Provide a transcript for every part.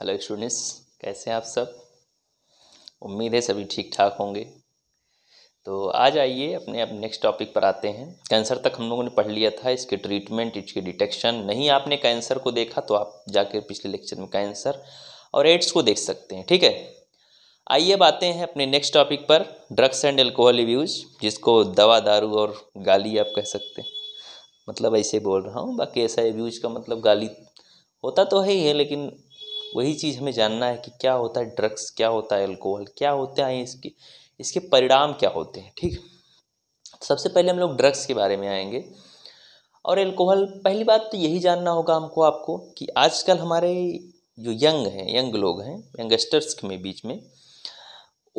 Hello students कैसे हैं आप सब उम्मीद है सभी ठीक ठाक होंगे तो आज आइए अपने अब नेक्स्ट टॉपिक पर आते हैं कैंसर तक हम लोगों ने पढ़ लिया था इसके ट्रीटमेंट इसके डिटेक्शन नहीं आपने कैंसर को देखा तो आप जाकर पिछले लेक्चर में कैंसर और एड्स को देख सकते हैं ठीक है आइए अब आते हैं अपने नेक्स्ट टॉपिक पर ड्रग्स एंड एल्कोहल रिव्यूज़ जिसको दवा दारू और गाली आप कह सकते हैं मतलब ऐसे बोल रहा हूँ बाकी ऐसा एव्यूज का मतलब गाली होता तो है ही है लेकिन वही चीज़ हमें जानना है कि क्या होता है ड्रग्स क्या होता है एल्कोहल क्या होते हैं इसके इसके परिणाम क्या होते हैं ठीक सबसे पहले हम लोग ड्रग्स के बारे में आएंगे और एल्कोहल पहली बात तो यही जानना होगा हमको आपको कि आजकल हमारे जो यंग हैं यंग लोग हैं यंगस्टर्स में बीच में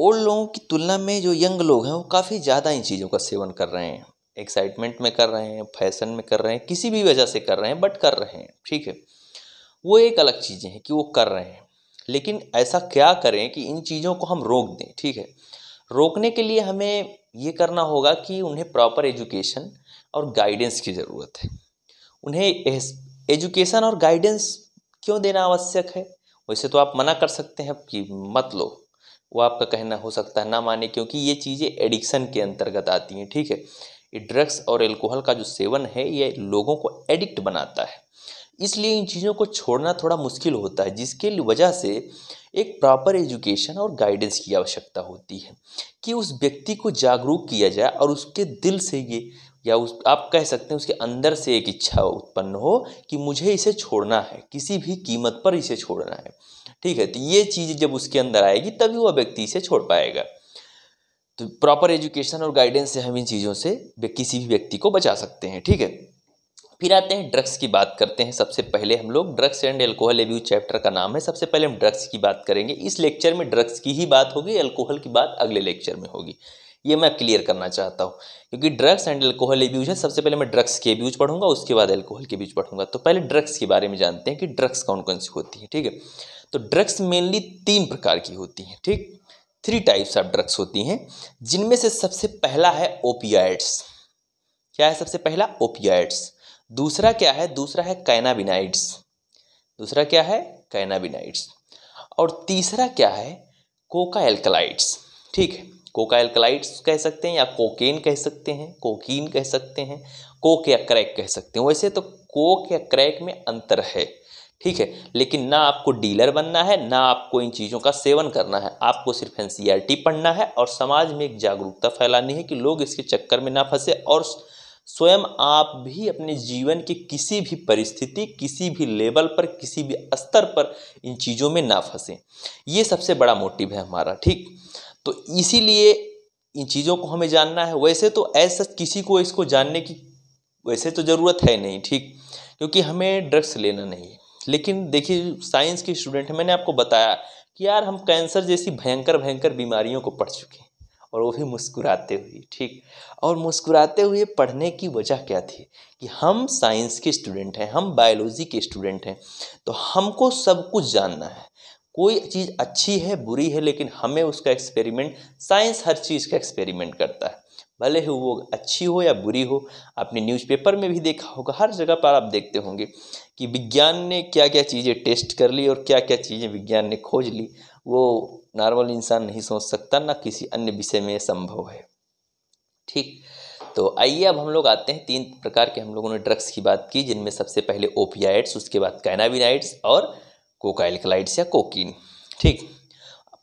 ओल्ड लोगों की तुलना में जो यंग लोग हैं वो काफ़ी ज़्यादा इन चीज़ों का सेवन कर रहे हैं एक्साइटमेंट में कर रहे हैं फैशन में कर रहे हैं किसी भी वजह से कर रहे हैं बट कर रहे हैं ठीक है वो एक अलग चीज़ें हैं कि वो कर रहे हैं लेकिन ऐसा क्या करें कि इन चीज़ों को हम रोक दें ठीक है रोकने के लिए हमें ये करना होगा कि उन्हें प्रॉपर एजुकेशन और गाइडेंस की ज़रूरत है उन्हें एजुकेशन और गाइडेंस क्यों देना आवश्यक है वैसे तो आप मना कर सकते हैं कि मत लो वो आपका कहना हो सकता है ना माने क्योंकि ये चीज़ें एडिक्शन के अंतर्गत आती हैं ठीक है ये ड्रग्स और एल्कोहल का जो सेवन है ये लोगों को एडिक्ट बनाता है इसलिए इन चीज़ों को छोड़ना थोड़ा मुश्किल होता है जिसके वजह से एक प्रॉपर एजुकेशन और गाइडेंस की आवश्यकता होती है कि उस व्यक्ति को जागरूक किया जाए और उसके दिल से ये या उस आप कह सकते हैं उसके अंदर से एक इच्छा उत्पन्न हो कि मुझे इसे छोड़ना है किसी भी कीमत पर इसे छोड़ना है ठीक है तो ये चीज़ जब उसके अंदर आएगी तभी वह व्यक्ति इसे छोड़ पाएगा तो प्रॉपर एजुकेशन और गाइडेंस से हम इन चीज़ों से किसी भी व्यक्ति को बचा सकते हैं ठीक है फिर आते हैं ड्रग्स की बात करते हैं सबसे पहले हम लोग drugs and alcohol abuse chapter का नाम है सबसे पहले हम ड्रग्स की बात करेंगे इस लेक्चर में ड्रग्स की ही बात होगी एल्कोहल की बात अगले लेक्चर में होगी ये मैं क्लियर करना चाहता हूँ क्योंकि ड्रग्स एंड एल्कोहल एब्यूज है सबसे पहले मैं ड्रग्स के एब्यूज पढ़ूंगा उसके बाद एल्कोहल के बीच पढ़ूंगा तो पहले ड्रग्स के बारे में जानते हैं कि ड्रग्स कौन कौन सी होती है ठीक है तो ड्रग्स मेनली तीन प्रकार की होती हैं ठीक थ्री टाइप्स ऑफ ड्रग्स होती हैं जिनमें से सबसे पहला है ओपियाइड्स क्या है सबसे पहला ओपियाइड्स दूसरा क्या है दूसरा है कैनाबिनाइड्स दूसरा क्या है कैनाबिनाइड्स और तीसरा क्या है कोका एल्कलाइड्स ठीक है कोका एल्कलाइड्स कह सकते हैं या कोकेन कह सकते हैं कोकीन कह सकते हैं कोक या क्रैक कह सकते हैं वैसे तो कोक या क्रैक में अंतर है ठीक है लेकिन ना आपको डीलर बनना है ना आपको इन चीज़ों का सेवन करना है आपको सिर्फ एन पढ़ना है और समाज में एक जागरूकता फैलानी है कि लोग इसके चक्कर में ना फंसे और स्वयं आप भी अपने जीवन के किसी भी परिस्थिति किसी भी लेवल पर किसी भी स्तर पर इन चीज़ों में ना फंसें ये सबसे बड़ा मोटिव है हमारा ठीक तो इसीलिए इन चीज़ों को हमें जानना है वैसे तो ऐसा किसी को इसको जानने की वैसे तो ज़रूरत है नहीं ठीक क्योंकि हमें ड्रग्स लेना नहीं है लेकिन देखिए साइंस के स्टूडेंट हैं मैंने आपको बताया कि यार हम कैंसर जैसी भयंकर भयंकर बीमारियों को पढ़ चुके हैं और वो भी मुस्कुराते हुए ठीक और मुस्कुराते हुए पढ़ने की वजह क्या थी कि हम साइंस के स्टूडेंट हैं हम बायोलॉजी के स्टूडेंट हैं तो हमको सब कुछ जानना है कोई चीज़ अच्छी है बुरी है लेकिन हमें उसका एक्सपेरिमेंट साइंस हर चीज़ का एक्सपेरिमेंट करता है भले ही वो अच्छी हो या बुरी हो आपने न्यूज़पेपर में भी देखा होगा हर जगह पर आप देखते होंगे कि विज्ञान ने क्या क्या चीज़ें टेस्ट कर ली और क्या क्या चीज़ें विज्ञान ने खोज ली वो नॉर्मल इंसान नहीं सोच सकता ना किसी अन्य विषय में संभव है ठीक तो आइए अब हम लोग आते हैं तीन प्रकार के हम लोगों ने ड्रग्स की बात की जिनमें सबसे पहले ओपियाइड्स उसके बाद कैनाबिनाइड्स और कोकाइलकलाइड्स या कोकीन ठीक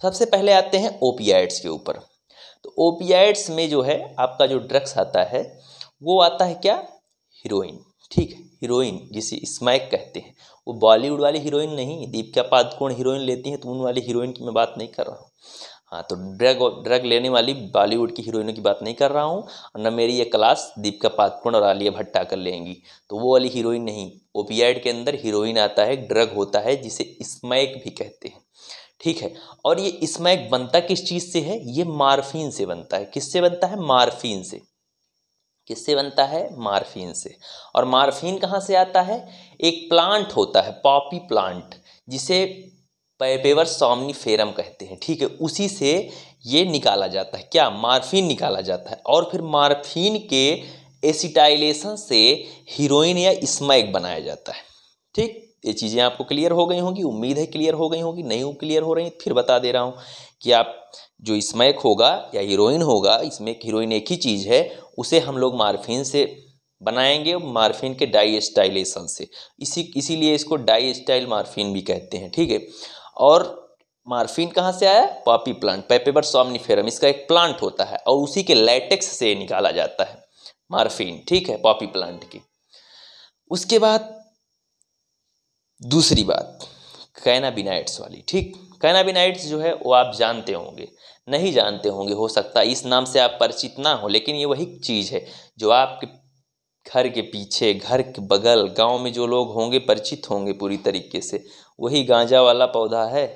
सबसे पहले आते हैं ओपियाइड्स के ऊपर तो ओपियाइड्स में जो है आपका जो ड्रग्स आता है वो आता है क्या हीरोइन ठीक है हीरोइन जिसे स्मैक कहते हैं वो बॉलीवुड वाली हीरोइन नहीं दीपिका पादुकोण हीरोइन लेती हैं तो उन वाली हीरोइन की मैं बात नहीं कर रहा हूँ हाँ तो ड्रग ड्रग लेने वाली बॉलीवुड की हीरोइनों की बात नहीं कर रहा हूँ न मेरी ये क्लास दीपिका पादुकोण और आलिया भट्टा कर लेंगी तो वो वाली हीरोइन नहीं ओपीआईड के अंदर हीरोइन आता है ड्रग होता है जिसे स्मैक भी कहते हैं ठीक है और ये स्मैक बनता किस चीज़ से है ये मार्फिन से बनता है किससे बनता है मार्फिन से किससे बनता है मार्फिन से और मार्फिन कहाँ से आता है एक प्लांट होता है पॉपी प्लांट जिसे पैपेवर फेरम कहते हैं ठीक है उसी से ये निकाला जाता है क्या मार्फिन निकाला जाता है और फिर मार्फिन के एसिटाइलेशन से हीरोइन या स्मैक बनाया जाता है ठीक ये चीज़ें आपको क्लियर हो गई होंगी उम्मीद है क्लियर हो गई होंगी नहीं क्लियर हो रही फिर बता दे रहा हूँ कि आप जो स्मैक होगा या हीरोइन होगा एक हीरोइन एक ही चीज़ है उसे हम लोग मार्फिन से बनाएंगे मार्फिन के डाई स्टाइलेशन से इसी इसीलिए इसको डाई स्टाइल मार्फिन भी कहते हैं ठीक है और मार्फिन कहाँ से आया पॉपी प्लांट पेपेबर सोमनीफेरम इसका एक प्लांट होता है और उसी के लेटेक्स से निकाला जाता है मार्फिन ठीक है पॉपी प्लांट की उसके बाद दूसरी बात कैनाबिनाइट्स वाली ठीक कैनाबिनाइट्स जो है वो आप जानते होंगे नहीं जानते होंगे हो सकता है इस नाम से आप परिचित ना हो लेकिन ये वही चीज़ है जो आपके घर के पीछे घर के बगल गांव में जो लोग होंगे परिचित होंगे पूरी तरीके से वही गांजा वाला पौधा है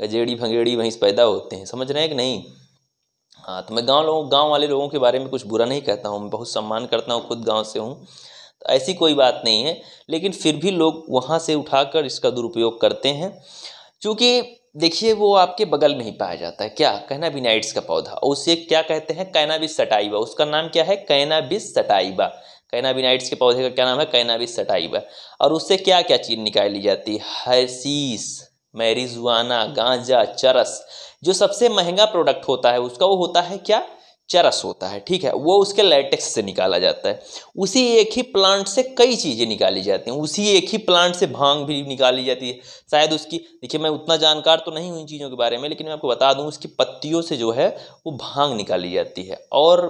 गजेड़ी भंगेड़ी वहीं से पैदा होते हैं समझ रहे हैं कि नहीं हाँ तो मैं गाँव लोगों गाँव वाले लोगों के बारे में कुछ बुरा नहीं कहता हूँ मैं बहुत सम्मान करता हूँ खुद गाँव से हूँ तो ऐसी कोई बात नहीं है लेकिन फिर भी लोग वहाँ से उठाकर इसका दुरुपयोग करते हैं चूँकि देखिए वो आपके बगल में ही पाया जाता है क्या नाइट्स का पौधा और उसे क्या कहते हैं कैनाबिस सटाइबा उसका नाम क्या है कैनाबिस सटाइबा कैनाबिनाइट्स के पौधे का क्या नाम है कैनाबिस सटाइबा और उससे क्या क्या चीज़ निकाली जाती है हर्सीस मैरिजुआना गांजा चरस जो सबसे महंगा प्रोडक्ट होता है उसका वो होता है क्या चरस होता है ठीक है वो उसके लेटेक्स से निकाला जाता है उसी एक ही प्लांट से कई चीज़ें निकाली जाती हैं उसी एक ही प्लांट से भांग भी निकाली जाती है शायद उसकी देखिए मैं उतना जानकार तो नहीं हूँ इन चीज़ों के बारे में लेकिन मैं आपको बता दूँ उसकी पत्तियों से जो है वो भांग निकाली जाती है और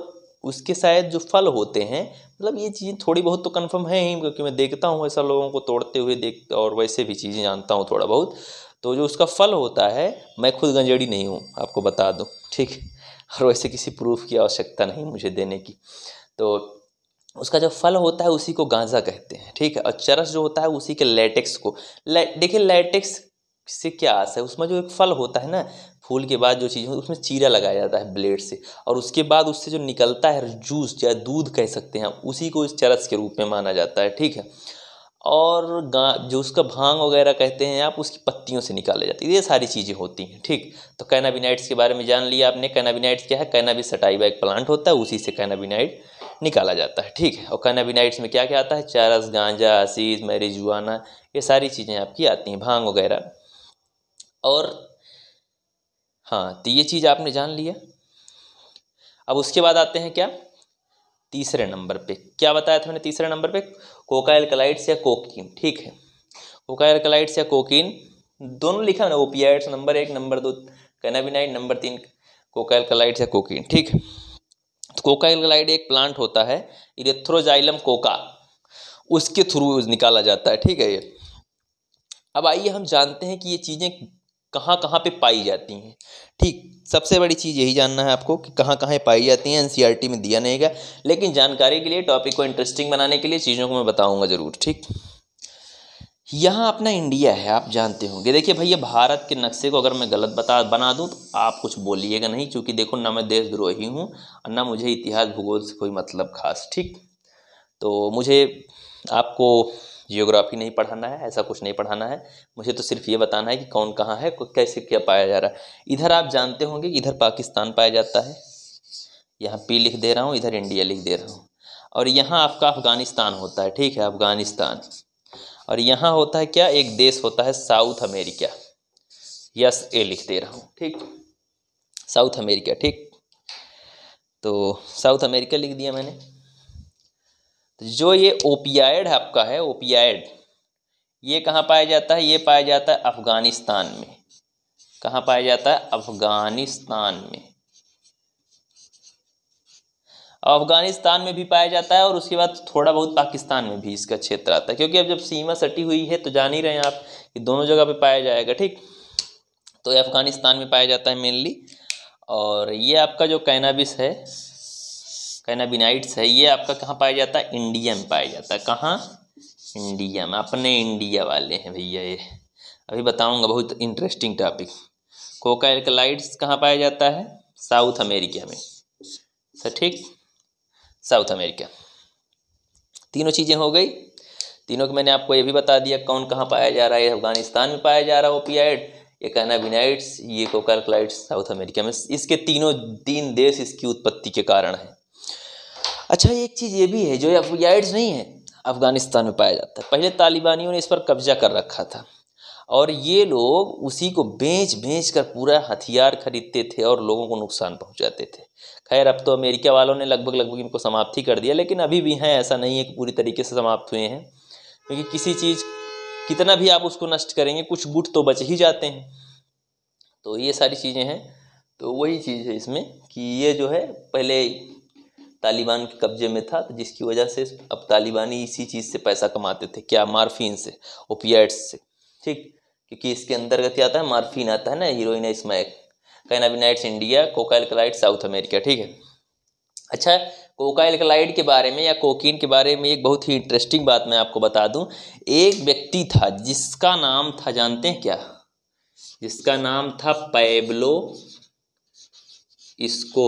उसके शायद जो फल होते हैं मतलब ये चीज़ें थोड़ी बहुत तो कन्फर्म है ही क्योंकि मैं देखता हूँ ऐसा लोगों को तोड़ते हुए देख और वैसे भी चीज़ें जानता हूँ थोड़ा बहुत तो जो उसका फल होता है मैं खुद गंजेड़ी नहीं हूँ आपको बता दूँ ठीक है और वैसे किसी प्रूफ की आवश्यकता नहीं मुझे देने की तो उसका जो फल होता है उसी को गांजा कहते हैं ठीक है और चरस जो होता है उसी के लेटेक्स को ले, देखिए लेटेक्स से क्या आस है उसमें जो एक फल होता है ना फूल के बाद जो चीज़ होती है उसमें चीरा लगाया जाता है ब्लेड से और उसके बाद उससे जो निकलता है जूस या दूध कह सकते हैं उसी को इस चरस के रूप में माना जाता है ठीक है और गा जो उसका भांग वगैरह कहते हैं आप उसकी पत्तियों से निकाली जाती है ये सारी चीज़ें होती हैं ठीक तो कैनाबिनाइट्स के बारे में जान लिया आपने कैनाबिनाइट्स क्या है कैनाबी सटाई एक प्लांट होता है उसी से कैनाबिनाइट निकाला जाता है ठीक है और कैनाबिनाइट्स में क्या क्या आता है चारस गांजा आसीज मैरिजुआना ये सारी चीज़ें आपकी आती हैं भांग वगैरह और हाँ तो ये चीज़ आपने जान लिया अब उसके बाद आते हैं क्या तीसरे नंबर पे क्या बताया था मैंने तीसरे नंबर पे कोका या कोकीन ठीक है कोका या कोकीन दोनों लिखा है ना ओपियाइड्स नंबर एक नंबर दो कैनाबिनाइड नंबर तीन कोका या कोकीन ठीक है तो कोका एक प्लांट होता है इरेथ्रोजाइलम कोका उसके थ्रू निकाला जाता है ठीक है ये अब आइए हम जानते हैं कि ये चीज़ें कहाँ कहाँ पे पाई जाती हैं ठीक सबसे बड़ी चीज़ यही जानना है आपको कि कहाँ कहाँ पाई जाती हैं एनसीईआरटी e में दिया नहीं गया लेकिन जानकारी के लिए टॉपिक को इंटरेस्टिंग बनाने के लिए चीज़ों को मैं बताऊँगा ज़रूर ठीक यहाँ अपना इंडिया है आप जानते होंगे देखिए भैया भारत के नक्शे को अगर मैं गलत बता बना दूँ तो आप कुछ बोलिएगा नहीं क्योंकि देखो ना मैं देशद्रोही हूँ और ना मुझे इतिहास भूगोल से कोई मतलब खास ठीक तो मुझे आपको जियोग्राफी नहीं पढ़ाना है ऐसा कुछ नहीं पढ़ाना है मुझे तो सिर्फ ये बताना है कि कौन कहाँ है कैसे क्या पाया जा रहा है इधर आप जानते होंगे इधर पाकिस्तान पाया जाता है यहाँ पी लिख दे रहा हूँ इधर इंडिया लिख दे रहा हूँ और यहाँ आपका अफ़गानिस्तान होता है ठीक है अफ़गानिस्तान और यहाँ होता है क्या एक देश होता है साउथ अमेरिका यस ए लिख दे रहा हूँ ठीक साउथ अमेरिका ठीक तो साउथ अमेरिका लिख दिया मैंने तो जो ये ओपियाड आपका है ओपियाड ये कहाँ पाया जाता है ये पाया जाता है अफ़गानिस्तान में कहाँ पाया जाता है अफ़गानिस्तान में अफगानिस्तान में भी पाया जाता है और उसके बाद थोड़ा बहुत पाकिस्तान में भी इसका क्षेत्र आता है क्योंकि अब जब सीमा सटी हुई है तो जान ही रहे हैं आप कि दोनों जगह पे पाया जाएगा ठीक तो अफ़गानिस्तान में पाया जाता है मेनली और ये आपका जो कैनाबिस है कैनाबिनाइट्स है ये आपका कहाँ पाया जाता है इंडिया में पाया जाता है कहाँ इंडिया में अपने इंडिया वाले हैं भैया ये अभी बताऊंगा बहुत इंटरेस्टिंग टॉपिक कोका एल्कलाइड्स कहाँ पाया जाता है साउथ अमेरिका में सर तो ठीक साउथ अमेरिका तीनों चीज़ें हो गई तीनों के मैंने आपको ये भी बता दिया कौन कहाँ पाया जा रहा है अफगानिस्तान में पाया जा रहा है ओपियाइड ये कैनाबिनाइड्स ये कोका साउथ अमेरिका में इसके तीनों तीन देश इसकी उत्पत्ति के कारण हैं अच्छा एक चीज़ ये भी है जो अफगाइड्स नहीं है अफ़गानिस्तान में पाया जाता है पहले तालिबानियों ने इस पर कब्जा कर रखा था और ये लोग उसी को बेच बेच कर पूरा हथियार खरीदते थे और लोगों को नुकसान पहुंचाते थे खैर अब तो अमेरिका वालों ने लगभग लगभग इनको समाप्त ही कर दिया लेकिन अभी भी हैं ऐसा नहीं है कि पूरी तरीके से समाप्त हुए हैं क्योंकि किसी चीज़ कितना भी आप उसको नष्ट करेंगे कुछ गुट तो बच ही जाते हैं तो ये सारी चीज़ें हैं तो वही चीज़ है इसमें कि ये जो है पहले तालिबान के कब्जे में था तो जिसकी वजह से अब तालिबानी इसी चीज़ से पैसा कमाते थे क्या मार्फिन से ओपियाट्स से ठीक क्योंकि इसके अंतर्गत क्या आता है मार्फिन आता है ना heroin smack cannabinoids India coca alkaloid South America ठीक है अच्छा कोकाइल क्लाइड के बारे में या कोकिन के बारे में एक बहुत ही इंटरेस्टिंग बात मैं आपको बता दूं एक व्यक्ति था जिसका नाम था जानते हैं क्या जिसका नाम था पैबलो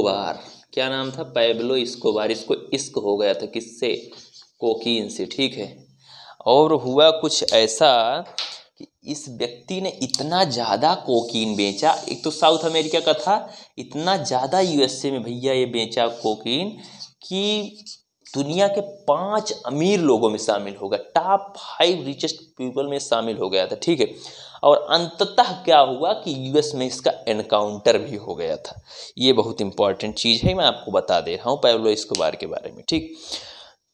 बार क्या नाम था पैबलो इसकोबार इसको इश्क हो गया था किससे कोकीन से ठीक है और हुआ कुछ ऐसा कि इस व्यक्ति ने इतना ज़्यादा कोकीन बेचा एक तो साउथ अमेरिका का था इतना ज़्यादा यूएसए में भैया ये बेचा कोकीन कि दुनिया के पांच अमीर लोगों में शामिल होगा टॉप फाइव रिचेस्ट पीपल में शामिल हो गया था ठीक है और अंततः क्या हुआ कि यूएस में इसका एनकाउंटर भी हो गया था ये बहुत इंपॉर्टेंट चीज़ है मैं आपको बता दे रहा हूँ इसको बार के बारे में ठीक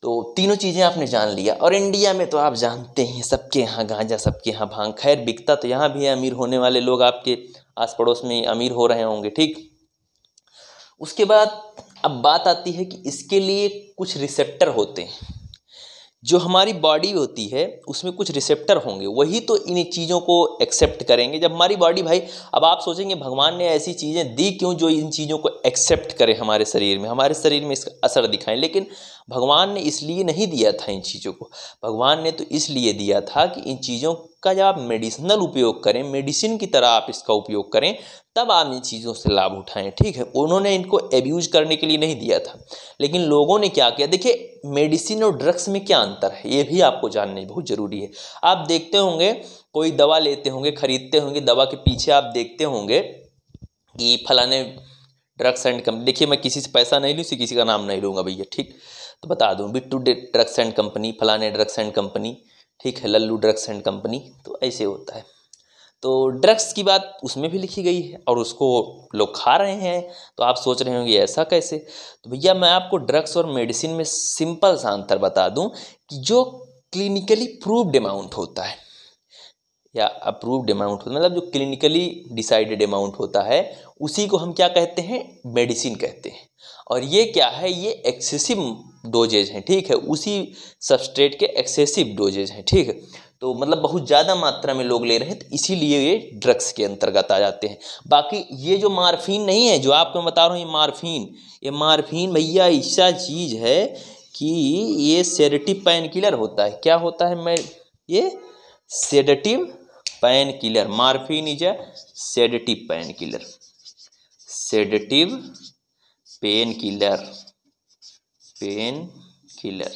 तो तीनों चीज़ें आपने जान लिया और इंडिया में तो आप जानते हैं सबके यहाँ गांजा सबके यहाँ भांग खैर बिकता तो यहाँ भी है अमीर होने वाले लोग आपके आस पड़ोस में अमीर हो रहे होंगे ठीक उसके बाद अब बात आती है कि इसके लिए कुछ रिसेप्टर होते हैं जो हमारी बॉडी होती है उसमें कुछ रिसेप्टर होंगे वही तो इन चीज़ों को एक्सेप्ट करेंगे जब हमारी बॉडी भाई अब आप सोचेंगे भगवान ने ऐसी चीज़ें दी क्यों जो इन चीज़ों को एक्सेप्ट करें हमारे शरीर में हमारे शरीर में इसका असर दिखाएं लेकिन भगवान ने इसलिए नहीं दिया था इन चीज़ों को भगवान ने तो इसलिए दिया था कि इन चीज़ों का जब आप मेडिसिनल उपयोग करें मेडिसिन की तरह आप इसका उपयोग करें तब आप इन चीज़ों से लाभ उठाएं ठीक है उन्होंने इनको एब्यूज करने के लिए नहीं दिया था लेकिन लोगों ने क्या किया देखिए मेडिसिन और ड्रग्स में क्या अंतर है ये भी आपको जानना बहुत ज़रूरी है आप देखते होंगे कोई दवा लेते होंगे खरीदते होंगे दवा के पीछे आप देखते होंगे कि फलाने ड्रग्स एंड कंपनी देखिए मैं किसी से पैसा नहीं लूँ किसी का नाम नहीं लूँगा भैया ठीक तो बता दूँ बिट्टू ड्रग्स एंड कंपनी फलाने ड्रग्स एंड कंपनी ठीक है लल्लू ड्रग्स एंड कंपनी तो ऐसे होता है तो ड्रग्स की बात उसमें भी लिखी गई है और उसको लोग खा रहे हैं तो आप सोच रहे होंगे ऐसा कैसे तो भैया मैं आपको ड्रग्स और मेडिसिन में सिंपल सा अंतर बता दूं कि जो क्लिनिकली प्रूव्ड अमाउंट होता है या अप्रूव्ड अमाउंट होता है मतलब जो क्लिनिकली डिसाइडेड अमाउंट होता है उसी को हम क्या कहते हैं मेडिसिन कहते हैं और ये क्या है ये एक्सेसिव डोजेज हैं ठीक है उसी सबस्ट्रेट के एक्सेसिव डोजेज हैं ठीक है तो मतलब बहुत ज़्यादा मात्रा में लोग ले रहे हैं तो इसीलिए ये ड्रग्स के अंतर्गत आ जाते हैं बाकी ये जो मारफीन नहीं है जो आपको बता रहा हूँ ये मारफीन ये मारफीन भैया ऐसा चीज़ है कि ये सेडेटिव पेन किलर होता है क्या होता है मैं ये sedative painkiller morphine is a sedative painkiller sedative painkiller painkiller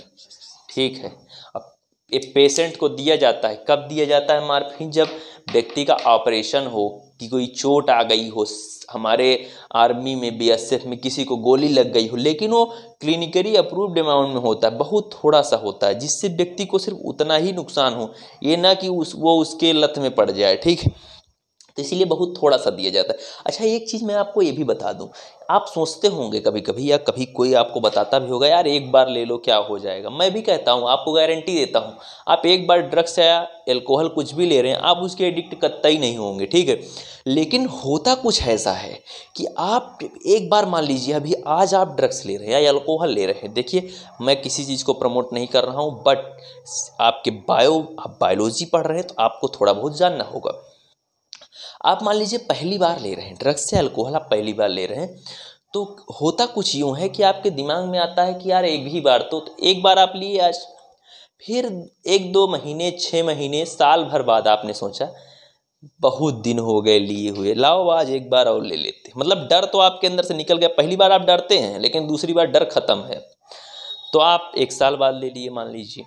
ठीक है अब ये पेशेंट को दिया जाता है कब दिया जाता है मार्फिन जब व्यक्ति का ऑपरेशन हो कि कोई चोट आ गई हो हमारे आर्मी में बी में किसी को गोली लग गई हो लेकिन वो क्लिनिकली अप्रूव्ड अमाउंट में होता है बहुत थोड़ा सा होता है जिससे व्यक्ति को सिर्फ उतना ही नुकसान हो ये ना कि उस वो उसके लत में पड़ जाए ठीक है तो इसीलिए बहुत थोड़ा सा दिया जाता है अच्छा एक चीज़ मैं आपको ये भी बता दूं आप सोचते होंगे कभी कभी या कभी कोई आपको बताता भी होगा यार एक बार ले लो क्या हो जाएगा मैं भी कहता हूँ आपको गारंटी देता हूँ आप एक बार ड्रग्स या एल्कोहल कुछ भी ले रहे हैं आप उसके एडिक्ट ही नहीं होंगे ठीक है लेकिन होता कुछ ऐसा है कि आप एक बार मान लीजिए अभी आज आप ड्रग्स ले रहे हैं या एल्कोहल ले रहे हैं देखिए मैं किसी चीज़ को प्रमोट नहीं कर रहा हूँ बट आपके बायो आप बायोलॉजी पढ़ रहे हैं तो आपको थोड़ा बहुत जानना होगा आप मान लीजिए पहली बार ले रहे हैं ड्रग्स से अल्कोहल आप पहली बार ले रहे हैं तो होता कुछ यूँ है कि आपके दिमाग में आता है कि यार एक ही बार तो, तो एक बार आप लिए आज फिर एक दो महीने छः महीने साल भर बाद आपने सोचा बहुत दिन हो गए लिए हुए लाओ आज एक बार और ले लेते मतलब डर तो आपके अंदर से निकल गया पहली बार आप डरते हैं लेकिन दूसरी बार डर ख़त्म है तो आप एक साल बाद ले लिए मान लीजिए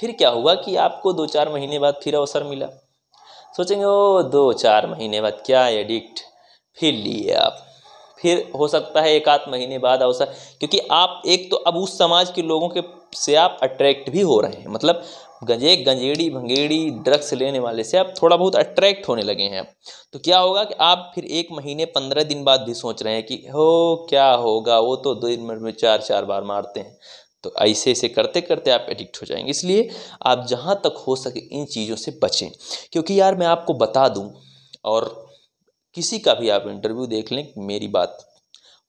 फिर क्या हुआ कि आपको दो चार महीने बाद फिर अवसर मिला सोचेंगे ओ दो चार महीने बाद क्या एडिक्ट फिर लिए आप फिर हो सकता है एक आध महीने बाद अवसर क्योंकि आप एक तो अब उस समाज के लोगों के से आप अट्रैक्ट भी हो रहे हैं मतलब गंजे गंजेड़ी भंगेड़ी ड्रग्स लेने वाले से आप थोड़ा बहुत अट्रैक्ट होने लगे हैं तो क्या होगा कि आप फिर एक महीने पंद्रह दिन बाद भी सोच रहे हैं कि हो क्या होगा वो तो दो दिन में चार चार बार मारते हैं तो ऐसे ऐसे करते करते आप एडिक्ट हो जाएंगे इसलिए आप जहाँ तक हो सके इन चीज़ों से बचें क्योंकि यार मैं आपको बता दूँ और किसी का भी आप इंटरव्यू देख लें मेरी बात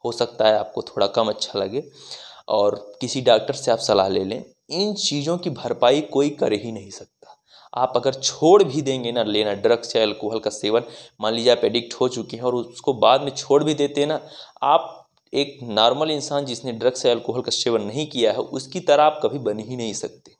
हो सकता है आपको थोड़ा कम अच्छा लगे और किसी डॉक्टर से आप सलाह ले लें इन चीज़ों की भरपाई कोई कर ही नहीं सकता आप अगर छोड़ भी देंगे ना लेना ड्रग्स या अल्कोहल का सेवन मान लीजिए आप एडिक्ट हो चुके हैं और उसको बाद में छोड़ भी देते हैं ना आप एक नॉर्मल इंसान जिसने ड्रग्स या अल्कोहल का सेवन नहीं किया है उसकी तरह आप कभी बन ही नहीं सकते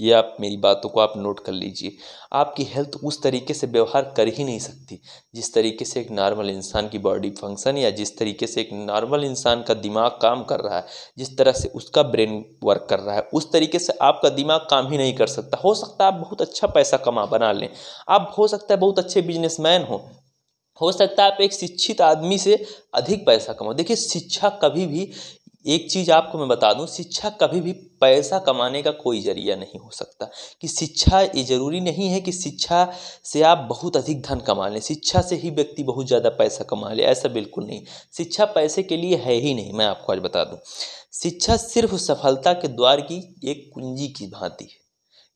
ये आप मेरी बातों को आप नोट कर लीजिए आपकी हेल्थ उस तरीके से व्यवहार कर ही नहीं सकती जिस तरीके से एक नॉर्मल इंसान की बॉडी फंक्शन या जिस तरीके से एक नॉर्मल इंसान का दिमाग काम कर रहा है जिस तरह से उसका ब्रेन वर्क कर रहा है उस तरीके से आपका दिमाग काम ही नहीं कर सकता हो सकता है आप बहुत अच्छा पैसा कमा बना लें आप हो सकता है बहुत अच्छे बिजनेसमैन हों हो सकता है आप एक शिक्षित आदमी से अधिक पैसा कमाओ देखिए शिक्षा कभी भी एक चीज़ आपको मैं बता दूं शिक्षा कभी भी पैसा कमाने का कोई जरिया नहीं हो सकता कि शिक्षा ये ज़रूरी नहीं है कि शिक्षा से आप बहुत अधिक धन कमा लें शिक्षा से ही व्यक्ति बहुत ज़्यादा पैसा कमा ले ऐसा बिल्कुल नहीं शिक्षा पैसे के लिए है ही नहीं मैं आपको आज बता दूँ शिक्षा सिर्फ सफलता के द्वार की एक कुंजी की भांति है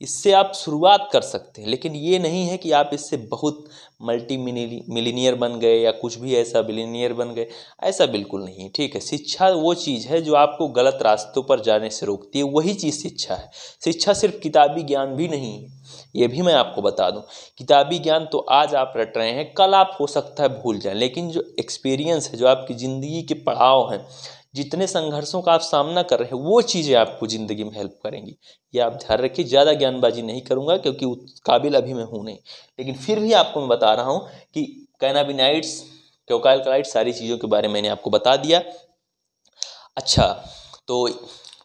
इससे आप शुरुआत कर सकते हैं लेकिन ये नहीं है कि आप इससे बहुत मल्टी मिलीनियर बन गए या कुछ भी ऐसा बिलीनियर बन गए ऐसा बिल्कुल नहीं है ठीक है शिक्षा वो चीज़ है जो आपको गलत रास्तों पर जाने से रोकती है वही चीज़ शिक्षा है शिक्षा सिर्फ किताबी ज्ञान भी नहीं है ये भी मैं आपको बता दूं किताबी ज्ञान तो आज आप रट रहे हैं कल आप हो सकता है भूल जाएं लेकिन जो एक्सपीरियंस है जो आपकी ज़िंदगी के पड़ाव हैं जितने संघर्षों का आप सामना कर रहे हैं वो चीज़ें आपको ज़िंदगी में हेल्प करेंगी ये आप ध्यान रखिए ज़्यादा ज्ञानबाजी नहीं करूँगा क्योंकि उस काबिल अभी मैं हूँ नहीं लेकिन फिर भी आपको मैं बता रहा हूँ कि कैनाबिनाइट्स क्योकाइल क्लाइट सारी चीज़ों के बारे में मैंने आपको बता दिया अच्छा तो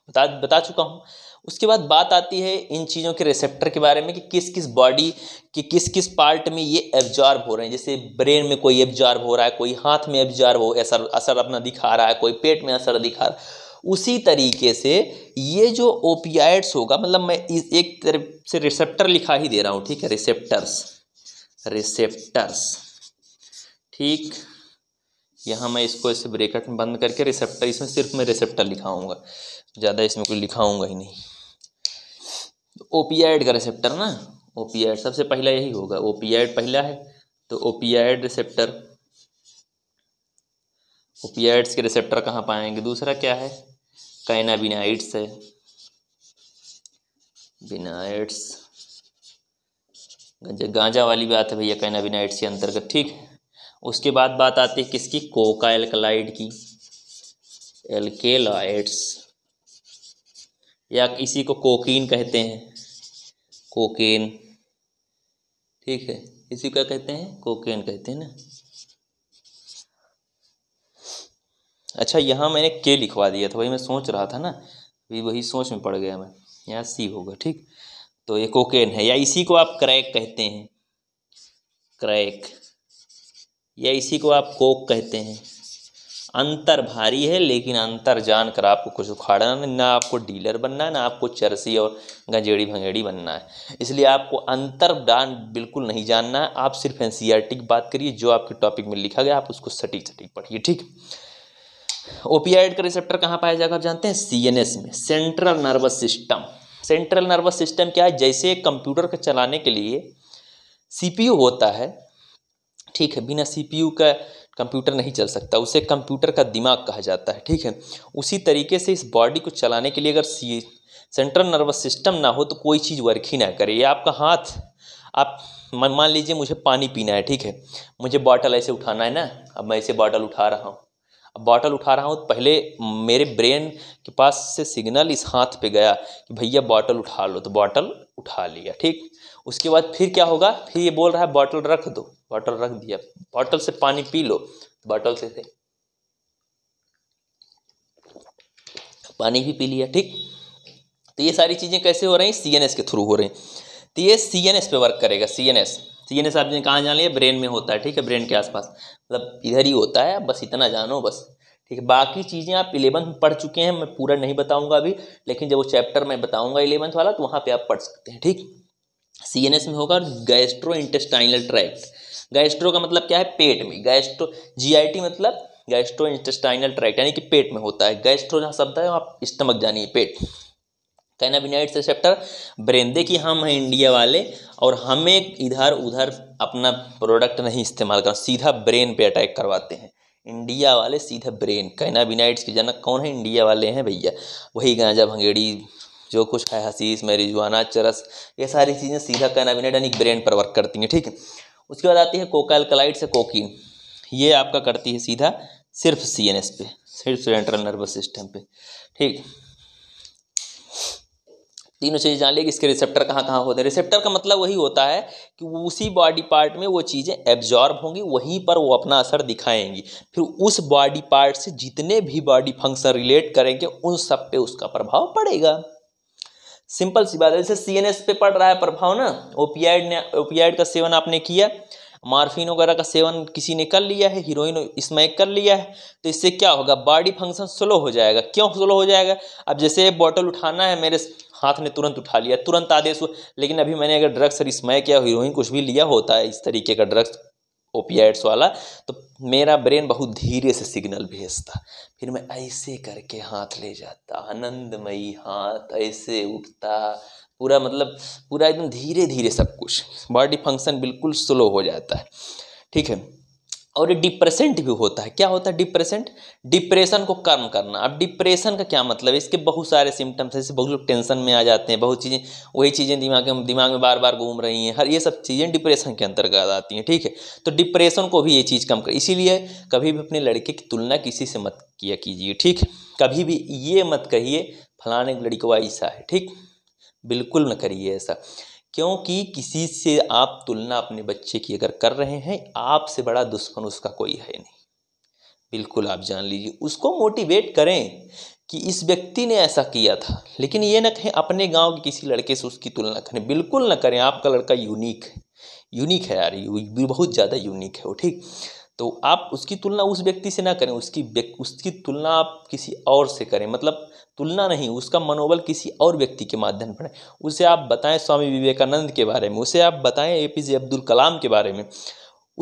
बता बता चुका हूँ उसके बाद बात आती है इन चीज़ों के रिसेप्टर के बारे में कि किस किस बॉडी कि किस किस पार्ट में ये एब्जॉर्ब हो रहे हैं जैसे ब्रेन में कोई एब्जॉर्ब हो रहा है कोई हाथ में एब्जॉर्ब हो असर असर अपना दिखा रहा है कोई पेट में असर दिखा रहा है उसी तरीके से ये जो ओपियाइड्स होगा मतलब मैं इस एक तरफ से रिसेप्टर लिखा ही दे रहा हूँ ठीक है रिसेप्टर्स रिसेप्टर्स ठीक यहाँ मैं इसको इसे ब्रेकट में बंद करके रिसेप्टर इसमें सिर्फ मैं रिसेप्टर लिखाऊंगा ज़्यादा इसमें कुछ लिखाऊंगा ही नहीं ओपीआईड तो का रिसेप्टर ना ओपीआईड सबसे पहला यही होगा ओपीआईड पहला है तो ओपीआईड रिसेप्टर ओपीआइड्स के रिसेप्टर कहाँ पाएंगे दूसरा क्या है कैनाबिनाइड्स है बिनाइड्स गांजा वाली बात है भैया कैनाबिनाइड्स के अंतर्गत ठीक है उसके बाद बात आती है किसकी कोका एल्कलाइड की एल्केलाइड्स या इसी को कोकीन कहते हैं कोकेन ठीक है इसी क्या कहते हैं कोकेन कहते हैं ना अच्छा यहाँ मैंने के लिखवा दिया था वही मैं सोच रहा था ना अभी वही सोच में पड़ गया मैं यहाँ सी होगा ठीक तो ये कोकेन है या इसी को आप क्रैक कहते हैं क्रैक या इसी को आप कोक कहते हैं अंतर भारी है लेकिन अंतर जान कर आपको कुछ उखाड़ना नहीं ना आपको डीलर बनना है ना आपको चरसी और गंजेड़ी भंगेड़ी बनना है इसलिए आपको अंतर डान बिल्कुल नहीं जानना है आप सिर्फ एन की बात करिए जो आपके टॉपिक में लिखा गया आप उसको सटीक सटीक पढ़िए ठीक ओपीआईड का रिसेप्टर कहाँ पाया जाएगा आप जानते हैं सी में central nervous system central nervous system क्या है जैसे कंप्यूटर के चलाने के लिए सी होता है ठीक है बिना सी का कंप्यूटर नहीं चल सकता उसे कंप्यूटर का दिमाग कहा जाता है ठीक है उसी तरीके से इस बॉडी को चलाने के लिए अगर सी सेंट्रल नर्वस सिस्टम ना हो तो कोई चीज़ वर्क ही ना करे या आपका हाथ आप मान मान लीजिए मुझे पानी पीना है ठीक है मुझे बॉटल ऐसे उठाना है ना अब मैं ऐसे बॉटल उठा रहा हूँ अब बॉटल उठा रहा हूँ तो पहले मेरे ब्रेन के पास से सिग्नल इस हाथ पे गया कि भैया बॉटल उठा लो तो बॉटल उठा लिया ठीक उसके बाद फिर क्या होगा फिर ये बोल रहा है बॉटल रख दो बॉटल रख दिया बॉटल से पानी पी लो बॉटल से, थे पानी भी पी लिया ठीक तो ये सारी चीज़ें कैसे हो रही हैं सी के थ्रू हो रही हैं तो ये सी पे वर्क करेगा सी सी आपने कहाँ जान लिया ब्रेन में होता है ठीक है ब्रेन के आसपास मतलब इधर ही होता है बस इतना जानो बस ठीक है बाकी चीज़ें आप इलेवंथ में पढ़ चुके हैं मैं पूरा नहीं बताऊंगा अभी लेकिन जब वो चैप्टर मैं बताऊंगा इलेवंथ वाला तो वहाँ पे आप पढ़ सकते हैं ठीक सी एन एस में होगा गैस्ट्रो इंटेस्टाइनल ट्रैक्ट गैस्ट्रो का मतलब क्या है पेट में गैस्ट्रो जी आई टी मतलब गैस्ट्रो इंटेस्टाइनल ट्रैक्ट यानी कि पेट में होता है गैस्ट्रो जहाँ शब्द है वहाँ स्टमक जानिए पेट कैनाबिनाइड्स रिसेप्टर ब्रेन देखिए हम हैं इंडिया वाले और हमें इधर उधर अपना प्रोडक्ट नहीं इस्तेमाल कर सीधा ब्रेन पे अटैक करवाते हैं इंडिया वाले सीधा ब्रेन कैनाबिनाइड्स के जनक कौन है इंडिया वाले हैं भैया वही गांजा भंगेड़ी जो कुछ है हसीस मेरिजुआना चरस ये सारी चीज़ें सीधा कैनाबिनाइड यानी ब्रेन पर वर्क करती हैं ठीक है उसके बाद आती है कोका से कोकिन ये आपका करती है सीधा सिर्फ सी एन एस पे सिर्फ सेंट्रल नर्वस सिस्टम पे ठीक तीनों चीज़ें जान लिया कि इसके रिसेप्टर कहाँ कहाँ होते हैं रिसेप्टर का मतलब वही होता है कि उसी बॉडी पार्ट में वो चीज़ें एब्जॉर्ब होंगी वहीं पर वो अपना असर दिखाएंगी फिर उस बॉडी पार्ट से जितने भी बॉडी फंक्शन रिलेट करेंगे उन सब पे उसका प्रभाव पड़ेगा सिंपल सी बात है जैसे सी पे पड़ रहा है प्रभाव ना ओपियाइड ने ओपियाइड का सेवन आपने किया मार्फिन वगैरह का सेवन किसी ने कर लिया है हीरोइन स्मैक कर लिया है तो इससे क्या होगा बॉडी फंक्शन स्लो हो जाएगा क्यों स्लो हो जाएगा अब जैसे बोतल उठाना है मेरे हाथ ने तुरंत उठा लिया तुरंत आदेश हुआ लेकिन अभी मैंने अगर ड्रग्स रिस्मय किया हीरोइन कुछ भी लिया होता है इस तरीके का ड्रग्स ओपियाइड्स वाला तो मेरा ब्रेन बहुत धीरे से सिग्नल भेजता फिर मैं ऐसे करके हाथ ले जाता आनंदमयी हाथ ऐसे उठता पूरा मतलब पूरा एकदम धीरे धीरे सब कुछ बॉडी फंक्शन बिल्कुल स्लो हो जाता है ठीक है और ये डिप्रेसेंट भी होता है क्या होता है डिप्रेसेंट डिप्रेशन को कर्म करना अब डिप्रेशन का क्या मतलब है इसके बहुत सारे सिम्टम्स हैं जैसे बहुत लोग टेंशन में आ जाते हैं बहुत चीज़ें वही चीज़ें दिमाग में दिमाग में बार बार घूम रही हैं हर ये सब चीज़ें डिप्रेशन के अंतर्गत आती हैं ठीक है तो डिप्रेशन को भी ये चीज़ कम कर इसीलिए कभी भी अपने लड़के की तुलना किसी से मत किया कीजिए ठीक कभी भी ये मत कहिए फलाने लड़की को ऐसा है ठीक बिल्कुल ना करिए ऐसा क्योंकि किसी से आप तुलना अपने बच्चे की अगर कर रहे हैं आपसे बड़ा दुश्मन उसका कोई है नहीं बिल्कुल आप जान लीजिए उसको मोटिवेट करें कि इस व्यक्ति ने ऐसा किया था लेकिन ये ना कहें अपने गांव के किसी लड़के से उसकी तुलना करें बिल्कुल ना करें आपका लड़का यूनिक है यूनिक है यार यू बहुत ज़्यादा यूनिक है वो ठीक तो आप उसकी तुलना उस व्यक्ति से ना करें उसकी उसकी तुलना आप किसी और से करें मतलब तुलना नहीं उसका मनोबल किसी और व्यक्ति के माध्यम पर है उसे आप बताएं स्वामी विवेकानंद के बारे में उसे आप बताएं ए पी जे अब्दुल कलाम के बारे में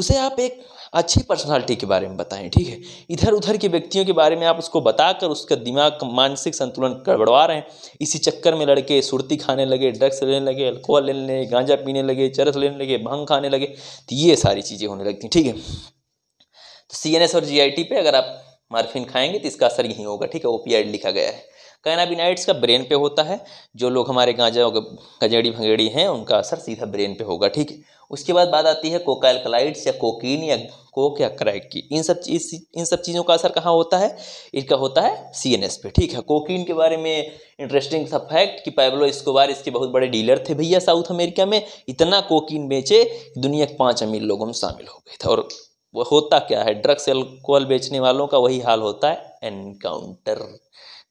उसे आप एक अच्छी पर्सनालिटी के बारे में बताएं ठीक है इधर उधर के व्यक्तियों के बारे में आप उसको बताकर उसका दिमाग मानसिक संतुलन गड़बड़वा रहे हैं इसी चक्कर में लड़के सुरती खाने लगे ड्रग्स लेने लगे अल्कोहल लेने लगे गांजा पीने लगे चरस लेने लगे भांग खाने लगे तो ये सारी चीज़ें होने लगती हैं ठीक है तो सी और जी पे अगर आप मार्फिन खाएंगे तो इसका असर यहीं होगा ठीक है ओ लिखा गया है कैनाबिनाइड्स का ब्रेन पे होता है जो लोग हमारे गांजा गजेड़ी भंगेड़ी हैं उनका असर सीधा ब्रेन पे होगा ठीक है उसके बाद बात आती है कोका या कोकीन या कोक या क्रैक की इन सब चीज इन सब चीज़ों का असर कहाँ होता है इनका होता है सी एन एस पे ठीक है कोकीन के बारे में इंटरेस्टिंग सा फैक्ट कि इसको इसकोबार इसके बहुत बड़े डीलर थे भैया साउथ अमेरिका में इतना कोकीन बेचे दुनिया के पाँच अमीर लोगों में शामिल हो गए थे और वो होता क्या है ड्रग्स एल्कोहल बेचने वालों का वही हाल होता है एनकाउंटर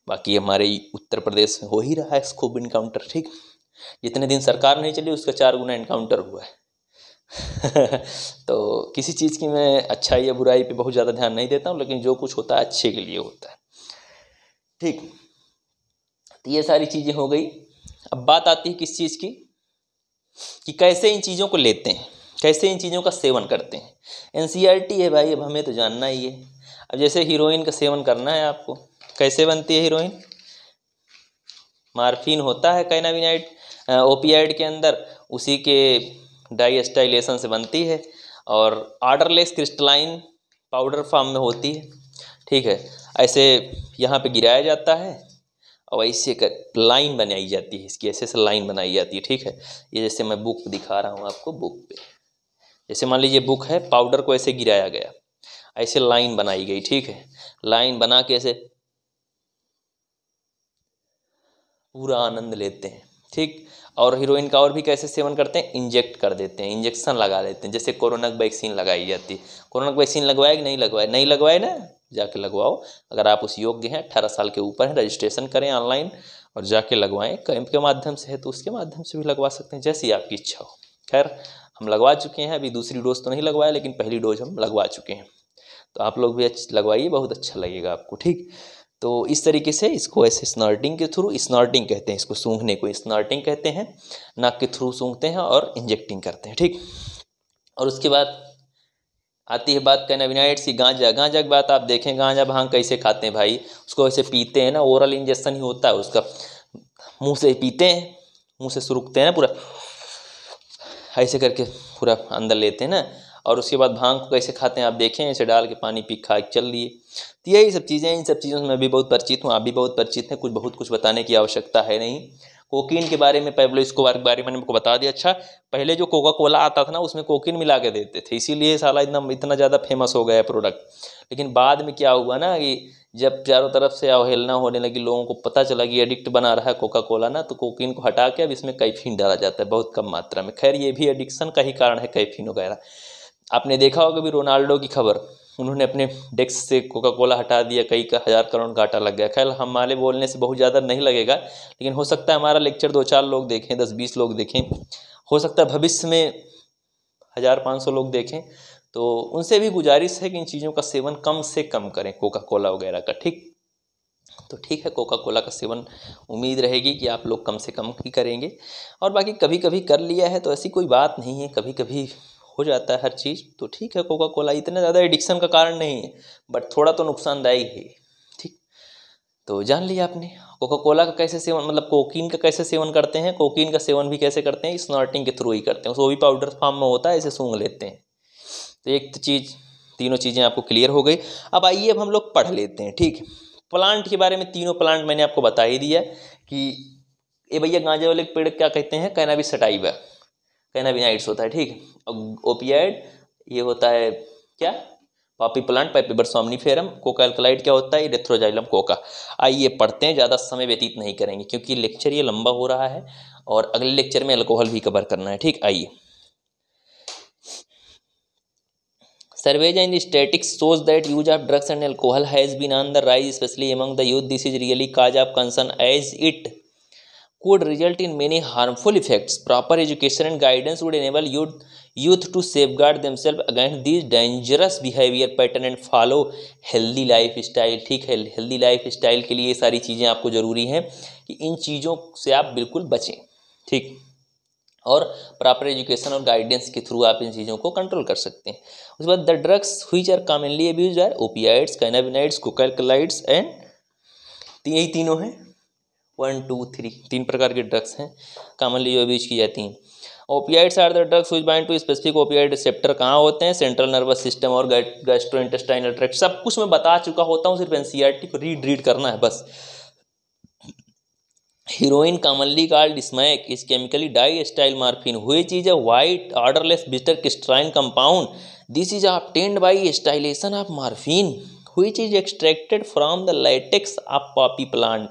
बाकी हमारे उत्तर प्रदेश में हो ही रहा है खूब इनकाउंटर ठीक जितने दिन सरकार नहीं चली उसका चार गुना इनकाउंटर हुआ है तो किसी चीज़ की मैं अच्छाई या बुराई पे बहुत ज़्यादा ध्यान नहीं देता हूँ लेकिन जो कुछ होता है अच्छे के लिए होता है ठीक तो ये सारी चीज़ें हो गई अब बात आती है किस चीज़ की कि कैसे इन चीज़ों को लेते हैं कैसे इन चीज़ों का सेवन करते हैं एन है भाई अब हमें तो जानना ही है अब जैसे हीरोइन का सेवन करना है आपको कैसे बनती है हीरोइन मार्फिन होता है कैनाबिनाइड ओपियाइड के अंदर उसी के डाइस्टाइलेशन से बनती है और आर्डरलेस क्रिस्टलाइन पाउडर फॉर्म में होती है ठीक है ऐसे यहाँ पे गिराया जाता है और ऐसे कर लाइन बनाई जाती है इसकी ऐसे ऐसे लाइन बनाई जाती है ठीक है ये जैसे मैं बुक दिखा रहा हूँ आपको बुक पे जैसे मान लीजिए बुक है पाउडर को ऐसे गिराया गया ऐसे लाइन बनाई गई ठीक है लाइन बना के ऐसे पूरा आनंद लेते हैं ठीक और हीरोइन का और भी कैसे सेवन करते हैं इंजेक्ट कर देते हैं इंजेक्शन लगा देते हैं जैसे कोरोना की वैक्सीन लगाई जाती है कोरोना की वैक्सीन लगवाए कि नहीं लगवाए नहीं लगवाए ना जाके लगवाओ अगर आप उस योग्य हैं अट्ठारह साल के ऊपर हैं रजिस्ट्रेशन करें ऑनलाइन और जाके लगवाएं कैंप के माध्यम से है तो उसके माध्यम से भी लगवा सकते हैं जैसी आपकी इच्छा हो खैर हम लगवा चुके हैं अभी दूसरी डोज तो नहीं लगवाया लेकिन पहली डोज हम लगवा चुके हैं तो आप लोग भी लगवाइए बहुत अच्छा लगेगा आपको ठीक तो इस तरीके से इसको ऐसे स्नार्टिंग के थ्रू स्नार्टिंग कहते हैं इसको सूंघने को स्नार्टिंग कहते हैं नाक के थ्रू सूंघते हैं और इंजेक्टिंग करते हैं ठीक और उसके बाद आती है बात कैनाबिनाइड्स की गांजा गांजा की बात आप देखें गांजा भांग कैसे खाते हैं भाई उसको ऐसे पीते हैं ना ओरल इंजेक्शन ही होता है उसका मुँह से पीते हैं मुँह से सुरुखते हैं ना पूरा ऐसे करके पूरा अंदर लेते हैं ना और उसके बाद भांग को कैसे खाते हैं आप देखें इसे डाल के पानी पी खा चल लिए तो यही सब चीज़ें इन सब चीज़ों से मैं भी बहुत परिचित हूँ आप भी बहुत परिचित हैं कुछ बहुत कुछ बताने की आवश्यकता है नहीं कोकीन के बारे में पैबलो इसको बारे, में में आपको बता दिया अच्छा पहले जो कोका कोला आता था ना उसमें कोकीन मिला के देते थे इसीलिए साला इतना इतना ज़्यादा फेमस हो गया प्रोडक्ट लेकिन बाद में क्या हुआ ना कि जब चारों तरफ से अवहेलना होने लगी लोगों को पता चला कि एडिक्ट बना रहा है कोका कोला ना तो कोकीन को हटा के अब इसमें कैफीन डाला जाता है बहुत कम मात्रा में खैर ये भी एडिक्शन का ही कारण है कैफीन वगैरह आपने देखा होगा भी रोनाल्डो की खबर उन्होंने अपने डेस्क से कोका कोला हटा दिया कई का हज़ार करोड़ घाटा लग गया खैर हमारे बोलने से बहुत ज़्यादा नहीं लगेगा लेकिन हो सकता है हमारा लेक्चर दो चार लोग देखें दस बीस लोग देखें हो सकता है भविष्य में हज़ार पाँच सौ लोग देखें तो उनसे भी गुजारिश है कि इन चीज़ों का सेवन कम से कम करें कोका कोला वगैरह का ठीक तो ठीक है कोका कोला का सेवन उम्मीद रहेगी कि आप लोग कम से कम ही करेंगे और बाकी कभी कभी कर लिया है तो ऐसी कोई बात नहीं है कभी कभी हो जाता है हर चीज़ तो ठीक है कोका कोला इतना ज़्यादा एडिक्शन का कारण नहीं है बट थोड़ा तो नुकसानदायी है ठीक तो जान लिया आपने कोका कोला का कैसे सेवन मतलब कोकीन का कैसे सेवन करते हैं कोकीन का सेवन भी कैसे करते हैं स्नॉटिंग के थ्रू ही करते हैं वो भी पाउडर फार्म में होता है इसे सूंघ लेते हैं तो एक तो चीज़ तीनों चीज़ें आपको क्लियर हो गई अब आइए अब हम लोग पढ़ लेते हैं ठीक प्लांट के बारे में तीनों प्लांट मैंने आपको बता ही दिया कि ये भैया गांजे वाले पेड़ क्या कहते हैं कैनाबिस सटाइवा कैनाबिनाइड्स होता है ठीक ओपियाइड ये होता है क्या poppy plant Papaver somniferum coca alkaloid क्या होता है रेथ्रोजाइलम कोका आइए पढ़ते हैं ज़्यादा समय व्यतीत नहीं करेंगे क्योंकि लेक्चर ये लंबा हो रहा है और अगले लेक्चर में अल्कोहल भी कवर करना है ठीक आइए surveys in statistics shows that use of drugs and alcohol has been on the rise especially among the youth this is really cause of concern as it could result in many harmful effects. Proper education and guidance would enable youth, youth to safeguard themselves against these dangerous behavior pattern and follow healthy lifestyle. ठीक है healthy lifestyle के लिए ये सारी चीज़ें आपको ज़रूरी हैं कि इन चीज़ों से आप बिल्कुल बचें ठीक और प्रॉपर एजुकेशन और गाइडेंस के थ्रू आप इन चीज़ों को कंट्रोल कर सकते हैं उसके बाद the drugs which are commonly abuse are opioids cannabinoids coca alkaloids and यही तीनों हैं वन टू थ्री तीन प्रकार के ड्रग्स हैं कॉमनली जो यूज की जाती हैं opioids are the drugs which bind to specific opioid receptor कहाँ होते हैं सेंट्रल नर्वस सिस्टम और गैस्ट्रो इंटेस्टाइनल ट्रैक्ट सब कुछ मैं बता चुका होता हूँ सिर्फ एनसीईआरटी e को रीड रीड करना है बस heroin commonly called smack is chemically diacetylmorphine which is है white odourless bitter crystalline compound this is obtained by acetylation of morphine which is extracted from the लाइटेक्स of poppy plant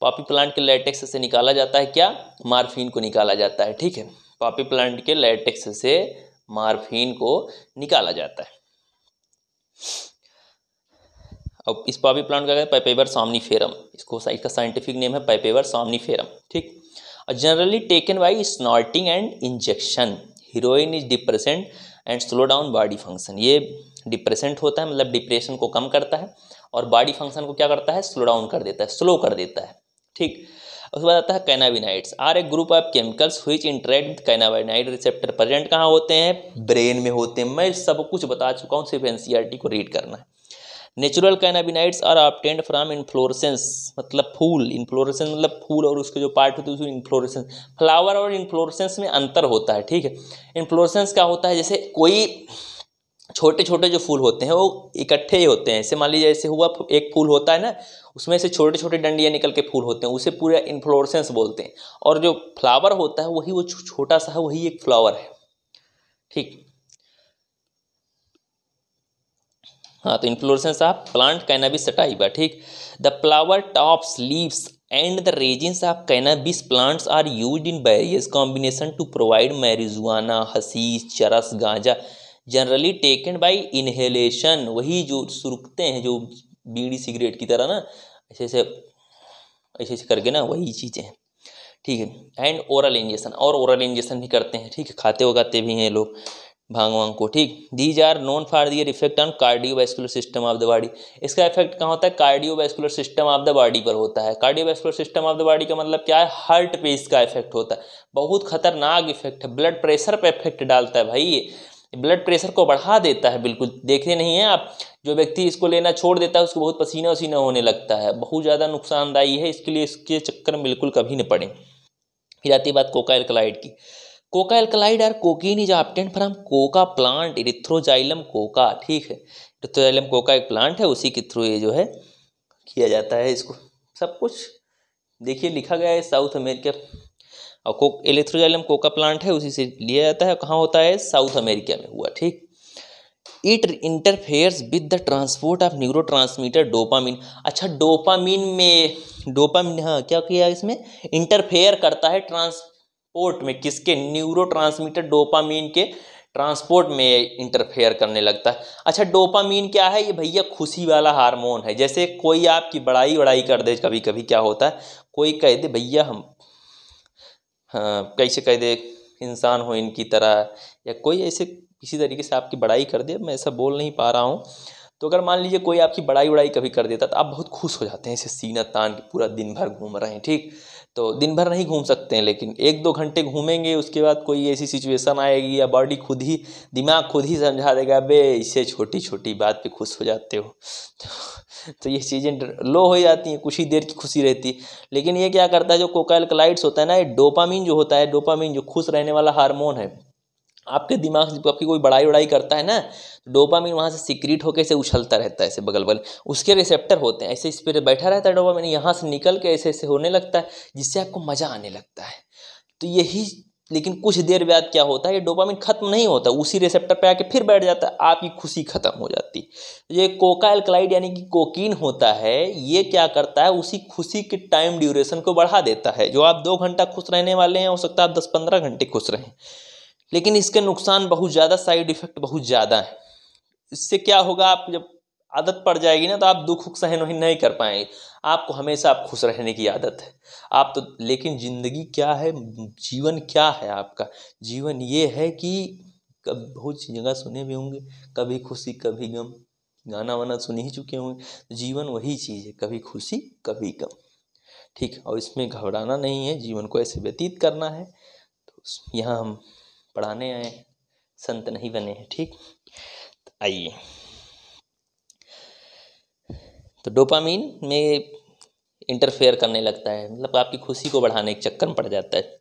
poppy plant के latex से निकाला जाता है क्या morphine को निकाला जाता है ठीक है पापी प्लांट के लेटेक्स से मार्फिन को निकाला जाता है अब इस पापी प्लांट का पैपेवर फेरम इसको इसका साइंटिफिक नेम है पैपेवर फेरम ठीक generally taken by snorting and injection heroin is depressant and slow down body function ये डिप्रेसेंट होता है मतलब डिप्रेशन को कम करता है और बॉडी फंक्शन को क्या करता है स्लो डाउन कर देता है स्लो कर देता है ठीक उसके बाद आता है cannabinoids are a group of chemicals which interact with cannabinoid receptor present कहाँ होते हैं ब्रेन में होते हैं मैं सब कुछ बता चुका हूँ सिर्फ एनसीईआरटी e को रीड करना है natural cannabinoids are obtained from inflorescence मतलब फूल इन्फ्लोरेसेंस मतलब फूल और उसके जो पार्ट होते हैं उसमें इन्फ्लोरेसेंस फ्लावर और इन्फ्लोरेसेंस में अंतर होता है ठीक है इन्फ्लोरेसेंस क्या होता है जैसे कोई छोटे छोटे जो फूल होते हैं वो इकट्ठे ही होते हैं ऐसे मान लीजिए ऐसे हुआ एक फूल होता है ना उसमें से छोटे छोटे डंडियाँ निकल के फूल होते हैं उसे पूरा इन्फ्लोरसेंस बोलते हैं और जो फ्लावर होता है वही वो छोटा सा है वही एक फ्लावर है ठीक हाँ तो inflorescence of plant cannabis sativa ठीक the flower tops leaves and the resins of cannabis plants are used in various combination to provide marijuana hashish charas ganja generally taken by inhalation वही जो सुरखते हैं जो बीड़ी सिगरेट की तरह ना ऐसे ऐसे ऐसे ऐसे करके ना वही चीज़ें हैं ठीक है एंड ओरल इंजेक्शन और ओरल इंजेक्शन भी करते हैं ठीक है खाते वगाते भी हैं लोग भांग वांग को ठीक these are known for their effect on cardiovascular system of the body इसका इफेक्ट कहाँ होता है cardiovascular system of the body पर होता है cardiovascular system of the body का मतलब क्या है हार्ट पे इसका इफेक्ट होता है बहुत खतरनाक इफेक्ट है ब्लड प्रेशर पे इफेक्ट डालता है भाई ब्लड प्रेशर को बढ़ा देता है बिल्कुल देखते नहीं है आप जो व्यक्ति इसको लेना छोड़ देता है उसको बहुत पसीना वसीना होने लगता है बहुत ज़्यादा नुकसानदायी है इसके लिए इसके चक्कर में बिल्कुल कभी न पड़े फिर आती बात कोका एल्कलाइड की coca alkaloid or cocaine is obtained from coca plant Erythroxylum coca ठीक है इरिथ्रोजाइलम कोका एक प्लांट है उसी के थ्रू ये जो है किया जाता है इसको सब कुछ देखिए लिखा गया है साउथ अमेरिका और कोक इलेक्ट्रोजाइलम कोका प्लांट है उसी से लिया जाता है कहाँ होता है साउथ अमेरिका में हुआ ठीक it interferes with the transport of neurotransmitter dopamine अच्छा डोपामीन में डोपामीन हाँ क्या किया इसमें इंटरफेयर करता है ट्रांसपोर्ट में किसके न्यूरो ट्रांसमीटर डोपामीन के ट्रांसपोर्ट में इंटरफेयर करने लगता है अच्छा डोपामीन क्या है ये भैया खुशी वाला हार्मोन है जैसे कोई आपकी बड़ाई वड़ाई कर दे कभी कभी क्या होता है कोई कह दे भैया हम हाँ, कैसे कह दे इंसान हो इनकी तरह या कोई ऐसे किसी तरीके से आपकी बड़ाई कर दे मैं ऐसा बोल नहीं पा रहा हूँ तो अगर मान लीजिए कोई आपकी बड़ाई उड़ाई कभी कर देता तो आप बहुत खुश हो जाते हैं इसे सीना तान के पूरा दिन भर घूम रहे हैं ठीक तो दिन भर नहीं घूम सकते हैं लेकिन एक दो घंटे घूमेंगे उसके बाद कोई ऐसी सिचुएशन आएगी या बॉडी खुद ही दिमाग खुद ही समझा देगा बे इसे छोटी छोटी बात पे खुश हो जाते हो तो ये चीज़ें लो हो जाती हैं कुछ ही देर की खुशी रहती है लेकिन ये क्या करता है जो कोकाइल क्लाइड्स होता है ना ये डोपामीन जो होता है डोपामीन जो खुश रहने वाला हारमोन है आपके दिमाग से आपकी कोई बड़ाई उड़ाई करता है ना तो डोपामिन वहाँ से सिक्रीट होकर ऐसे उछलता रहता है ऐसे बगल बगल उसके रिसेप्टर होते हैं ऐसे इस पर बैठा रहता है डोपामिन यहाँ से निकल के ऐसे ऐसे होने लगता है जिससे आपको मज़ा आने लगता है तो यही लेकिन कुछ देर बाद क्या होता है ये डोपामिन खत्म नहीं होता उसी रिसेप्टर पे आके फिर बैठ जाता है आपकी खुशी खत्म हो जाती ये कोका एल्कलाइड यानी कि कोकीन होता है ये क्या करता है उसी खुशी के टाइम ड्यूरेशन को बढ़ा देता है जो आप दो घंटा खुश रहने वाले हैं हो सकता है आप दस पंद्रह घंटे खुश रहें लेकिन इसके नुकसान बहुत ज़्यादा साइड इफ़ेक्ट बहुत ज़्यादा है इससे क्या होगा आप जब आदत पड़ जाएगी ना तो आप दुख उख सहन नहीं, नहीं कर पाएंगे आपको हमेशा आप खुश रहने की आदत है आप तो लेकिन ज़िंदगी क्या है जीवन क्या है आपका जीवन ये है कि कब बहुत सी जगह सुने भी होंगे कभी खुशी कभी गम गाना वाना सुन ही चुके होंगे जीवन वही चीज़ है कभी खुशी कभी गम ठीक और इसमें घबराना नहीं है जीवन को ऐसे व्यतीत करना है तो यहाँ हम पढ़ाने आए संत नहीं बने हैं ठीक तो आइए तो डोपामीन में इंटरफेयर करने लगता है मतलब आपकी खुशी को बढ़ाने के चक्कर में पड़ जाता है